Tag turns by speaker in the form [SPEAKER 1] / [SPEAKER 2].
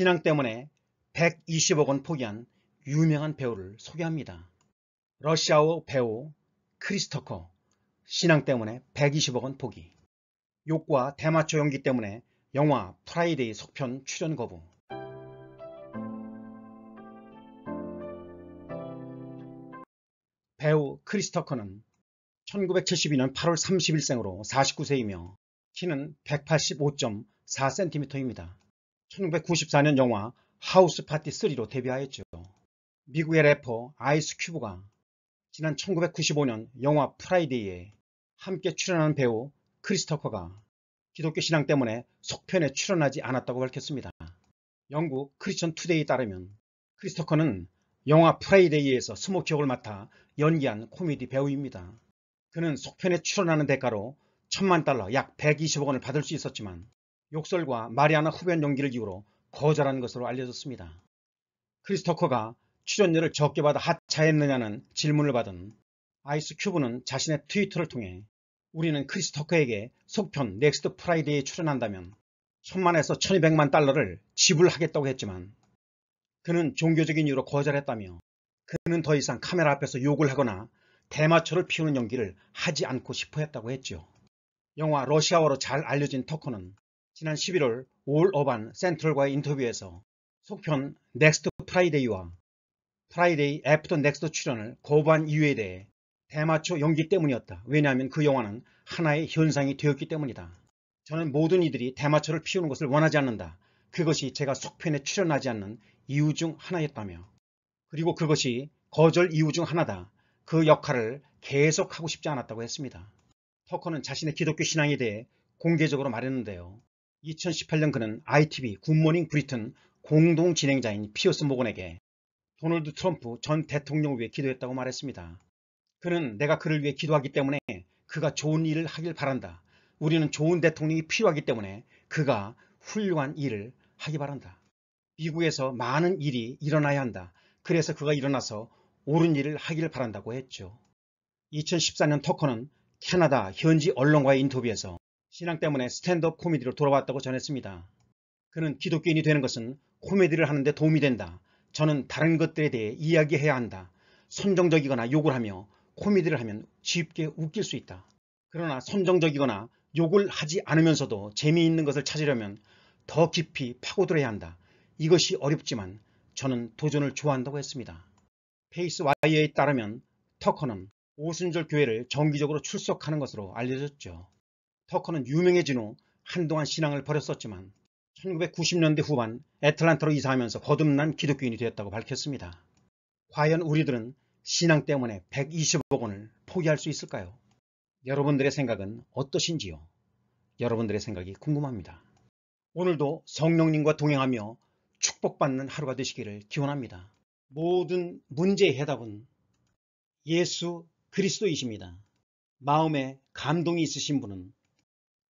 [SPEAKER 1] 신앙 때문에 120억 원 포기한 유명한 배우를 소개합니다. 러시아어 배우 크리스토커 신앙 때문에 120억 원 포기 욕과 대마초 연기 때문에 영화 프라이데이 속편 출연 거부 배우 크리스토커는 1972년 8월 30일생으로 49세이며 키는 185.4cm입니다. 1994년 영화 하우스 파티 3로 데뷔하였죠. 미국의 래퍼 아이스 큐브가 지난 1995년 영화 프라이데이에 함께 출연한 배우 크리스토커가 기독교 신앙 때문에 속편에 출연하지 않았다고 밝혔습니다. 영국 크리스천 투데이에 따르면 크리스토커는 영화 프라이데이에서 스모키역을 맡아 연기한 코미디 배우입니다. 그는 속편에 출연하는 대가로 천만 달러 약 120억 원을 받을 수 있었지만 욕설과 마리아나 후변 연기를 이유로 거절한 것으로 알려졌습니다. 크리스토커가 출연료를 적게 받아 하차했느냐는 질문을 받은 아이스 큐브는 자신의 트위터를 통해 우리는 크리스토커에게 속편 넥스트 프라이데이에 출연한다면 천만에서 1200만 달러를 지불하겠다고 했지만 그는 종교적인 이유로 거절했다며 그는 더 이상 카메라 앞에서 욕을 하거나 대마초를 피우는 연기를 하지 않고 싶어 했다고 했죠. 영화 러시아어로 잘 알려진 터커는 지난 11월 올 어반 센트럴과의 인터뷰에서 속편 넥스트 프라이데이와 프라이데이 애프터 넥스트 출연을 거부한 이유에 대해 대마초 연기 때문이었다. 왜냐하면 그 영화는 하나의 현상이 되었기 때문이다. 저는 모든 이들이 대마초를 피우는 것을 원하지 않는다. 그것이 제가 속편에 출연하지 않는 이유 중 하나였다며 그리고 그것이 거절 이유 중 하나다. 그 역할을 계속하고 싶지 않았다고 했습니다. 터커는 자신의 기독교 신앙에 대해 공개적으로 말했는데요. 2018년 그는 ITV 굿모닝 브리튼 공동 진행자인 피어스 모건에게 도널드 트럼프 전 대통령을 위해 기도했다고 말했습니다. 그는 내가 그를 위해 기도하기 때문에 그가 좋은 일을 하길 바란다. 우리는 좋은 대통령이 필요하기 때문에 그가 훌륭한 일을 하기 바란다. 미국에서 많은 일이 일어나야 한다. 그래서 그가 일어나서 옳은 일을 하기를 바란다고 했죠. 2014년 터커는 캐나다 현지 언론과의 인터뷰에서 신앙 때문에 스탠드업 코미디로 돌아왔다고 전했습니다. 그는 기독교인이 되는 것은 코미디를 하는데 도움이 된다. 저는 다른 것들에 대해 이야기해야 한다. 선정적이거나 욕을 하며 코미디를 하면 쉽게 웃길 수 있다. 그러나 선정적이거나 욕을 하지 않으면서도 재미있는 것을 찾으려면 더 깊이 파고들어야 한다. 이것이 어렵지만 저는 도전을 좋아한다고 했습니다. 페이스 와이에 어 따르면 터커는 오순절 교회를 정기적으로 출석하는 것으로 알려졌죠. 터커는 유명해진 후 한동안 신앙을 버렸었지만 1990년대 후반 애틀란타로 이사하면서 거듭난 기독교인이 되었다고 밝혔습니다. 과연 우리들은 신앙 때문에 120억 원을 포기할 수 있을까요? 여러분들의 생각은 어떠신지요? 여러분들의 생각이 궁금합니다. 오늘도 성령님과 동행하며 축복받는 하루가 되시기를 기원합니다. 모든 문제의 해답은 예수 그리스도이십니다. 마음에 감동이 있으신 분은